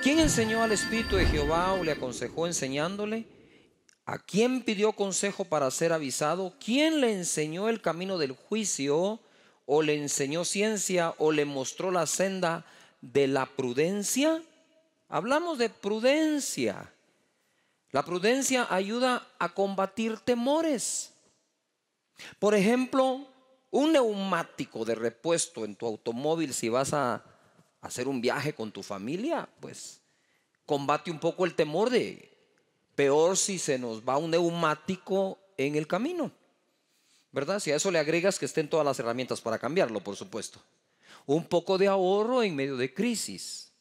¿Quién enseñó al Espíritu de Jehová o le aconsejó enseñándole? ¿A quién pidió consejo para ser avisado? ¿Quién le enseñó el camino del juicio? ¿O le enseñó ciencia? ¿O le mostró la senda de la prudencia? Hablamos de prudencia. La prudencia ayuda a combatir temores. Por ejemplo, un neumático de repuesto en tu automóvil si vas a hacer un viaje con tu familia, pues combate un poco el temor de peor si se nos va un neumático en el camino. ¿Verdad? Si a eso le agregas que estén todas las herramientas para cambiarlo, por supuesto. Un poco de ahorro en medio de crisis.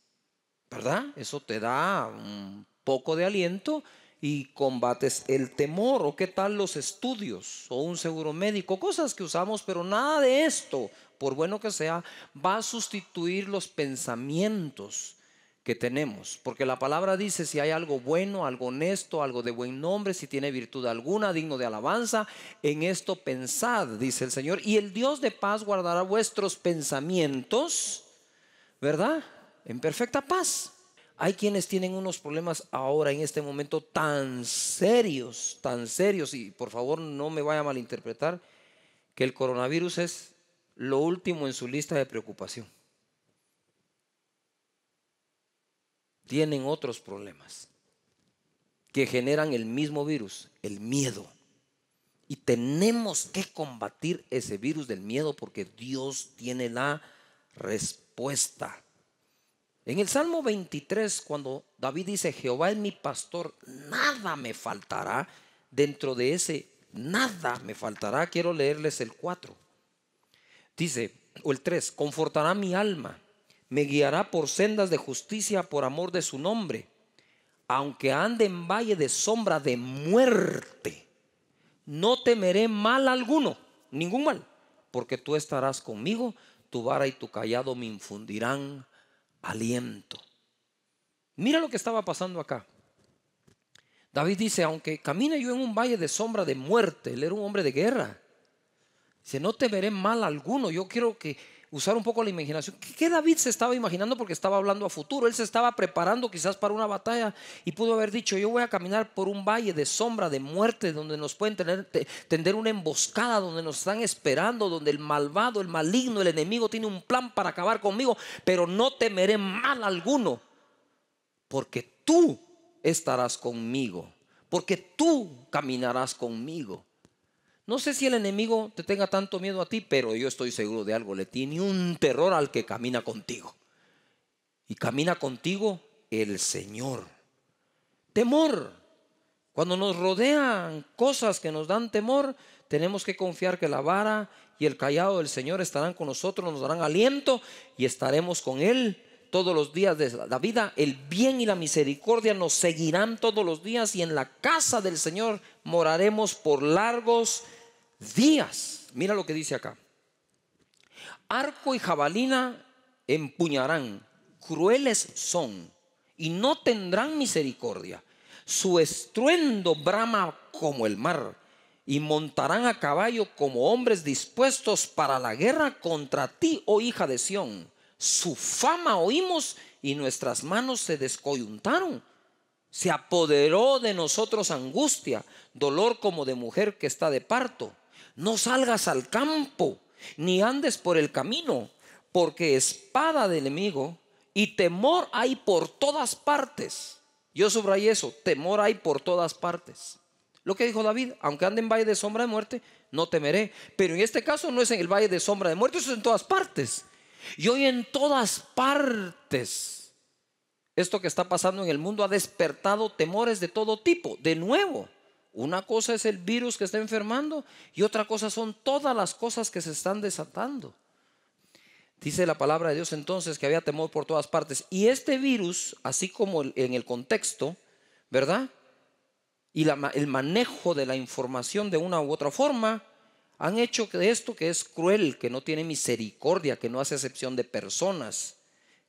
¿Verdad? Eso te da un poco de aliento y combates el temor o qué tal los estudios o un seguro médico, cosas que usamos, pero nada de esto, por bueno que sea, va a sustituir los pensamientos que tenemos, porque la palabra dice si hay algo bueno, algo honesto, algo de buen nombre, si tiene virtud alguna, digno de alabanza, en esto pensad, dice el Señor, y el Dios de paz guardará vuestros pensamientos, ¿verdad? En perfecta paz. Hay quienes tienen unos problemas ahora, en este momento, tan serios, tan serios, y por favor no me vaya a malinterpretar, que el coronavirus es lo último en su lista de preocupación. Tienen otros problemas que generan el mismo virus, el miedo. Y tenemos que combatir ese virus del miedo porque Dios tiene la respuesta. En el Salmo 23, cuando David dice, Jehová es mi pastor, nada me faltará, dentro de ese nada me faltará, quiero leerles el 4. Dice, o el 3, confortará mi alma, me guiará por sendas de justicia por amor de su nombre, aunque ande en valle de sombra de muerte, no temeré mal alguno, ningún mal, porque tú estarás conmigo, tu vara y tu callado me infundirán aliento. Mira lo que estaba pasando acá. David dice, aunque camine yo en un valle de sombra de muerte, él era un hombre de guerra. Dice, no te veré mal alguno. Yo quiero que usar un poco la imaginación. ¿Qué David se estaba imaginando? Porque estaba hablando a futuro. Él se estaba preparando quizás para una batalla y pudo haber dicho, yo voy a caminar por un valle de sombra, de muerte, donde nos pueden tener, tender una emboscada, donde nos están esperando, donde el malvado, el maligno, el enemigo tiene un plan para acabar conmigo, pero no temeré mal alguno, porque tú estarás conmigo, porque tú caminarás conmigo. No sé si el enemigo te tenga tanto miedo a ti, pero yo estoy seguro de algo, le tiene un terror al que camina contigo. Y camina contigo el Señor. Temor. Cuando nos rodean cosas que nos dan temor, tenemos que confiar que la vara y el callado del Señor estarán con nosotros, nos darán aliento y estaremos con Él todos los días de la vida. El bien y la misericordia nos seguirán todos los días y en la casa del Señor moraremos por largos días. Mira lo que dice acá. Arco y jabalina empuñarán, crueles son, y no tendrán misericordia. Su estruendo brama como el mar, y montarán a caballo como hombres dispuestos para la guerra contra ti, oh hija de Sión. Su fama oímos y nuestras manos se descoyuntaron. Se apoderó de nosotros angustia, dolor como de mujer que está de parto. No salgas al campo, ni andes por el camino, porque espada del enemigo y temor hay por todas partes. Yo subrayé eso, temor hay por todas partes. Lo que dijo David, aunque ande en valle de sombra de muerte, no temeré. Pero en este caso no es en el valle de sombra de muerte, eso es en todas partes. Y hoy en todas partes, esto que está pasando en el mundo ha despertado temores de todo tipo, de nuevo. Una cosa es el virus que está enfermando y otra cosa son todas las cosas que se están desatando. Dice la palabra de Dios entonces que había temor por todas partes. Y este virus, así como en el contexto, ¿verdad? Y el manejo de la información de una u otra forma, han hecho que esto que es cruel, que no tiene misericordia, que no hace excepción de personas,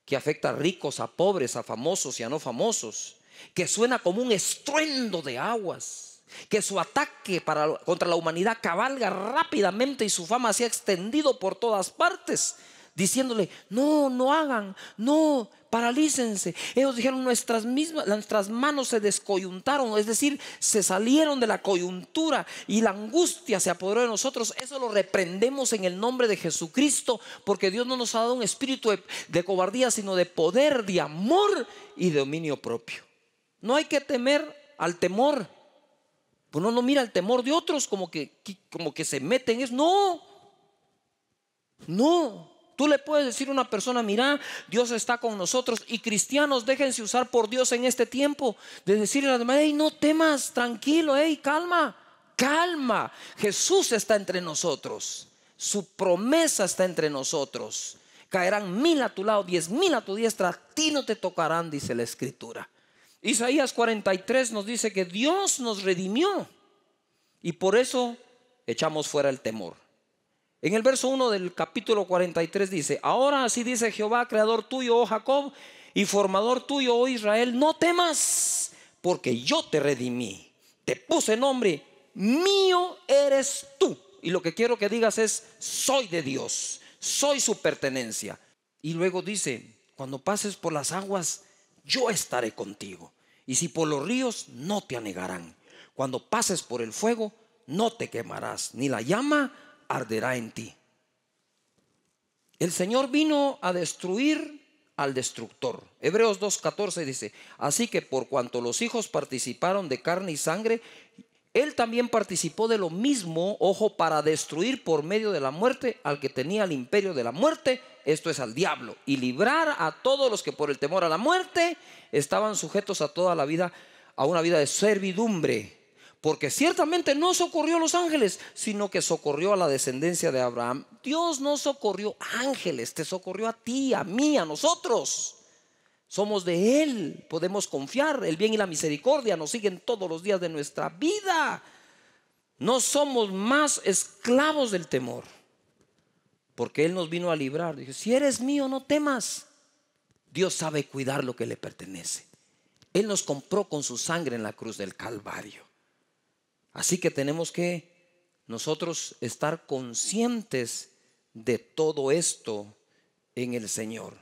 que afecta a ricos, a pobres, a famosos y a no famosos, que suena como un estruendo de aguas que su ataque contra la humanidad cabalga rápidamente y su fama se ha extendido por todas partes, diciéndole, no, no hagan, no, paralícense. Ellos dijeron, nuestras, mismas, nuestras manos se descoyuntaron, es decir, se salieron de la coyuntura y la angustia se apoderó de nosotros. Eso lo reprendemos en el nombre de Jesucristo, porque Dios no nos ha dado un espíritu de, de cobardía, sino de poder, de amor y de dominio propio. No hay que temer al temor pues uno no mira el temor de otros como que, como que se meten. Es no. No. Tú le puedes decir a una persona, mira, Dios está con nosotros y cristianos, déjense usar por Dios en este tiempo. De decirle a la demás, hey, no temas, tranquilo, hey, calma, calma. Jesús está entre nosotros. Su promesa está entre nosotros. Caerán mil a tu lado, diez mil a tu diestra, a ti no te tocarán, dice la escritura. Isaías 43 nos dice que Dios nos redimió y por eso echamos fuera el temor. En el verso 1 del capítulo 43 dice, ahora así dice Jehová, creador tuyo, oh Jacob, y formador tuyo, oh Israel, no temas, porque yo te redimí, te puse nombre, mío eres tú. Y lo que quiero que digas es, soy de Dios, soy su pertenencia. Y luego dice, cuando pases por las aguas, yo estaré contigo. Y si por los ríos, no te anegarán. Cuando pases por el fuego, no te quemarás, ni la llama arderá en ti. El Señor vino a destruir al destructor. Hebreos 2.14 dice, así que por cuanto los hijos participaron de carne y sangre, él también participó de lo mismo, ojo, para destruir por medio de la muerte al que tenía el imperio de la muerte, esto es al diablo, y librar a todos los que por el temor a la muerte estaban sujetos a toda la vida, a una vida de servidumbre. Porque ciertamente no socorrió a los ángeles, sino que socorrió a la descendencia de Abraham. Dios no socorrió ángeles, te socorrió a ti, a mí, a nosotros. Somos de Él, podemos confiar. El bien y la misericordia nos siguen todos los días de nuestra vida. No somos más esclavos del temor, porque Él nos vino a librar. Dijo, si eres mío, no temas. Dios sabe cuidar lo que le pertenece. Él nos compró con su sangre en la cruz del Calvario. Así que tenemos que nosotros estar conscientes de todo esto en el Señor.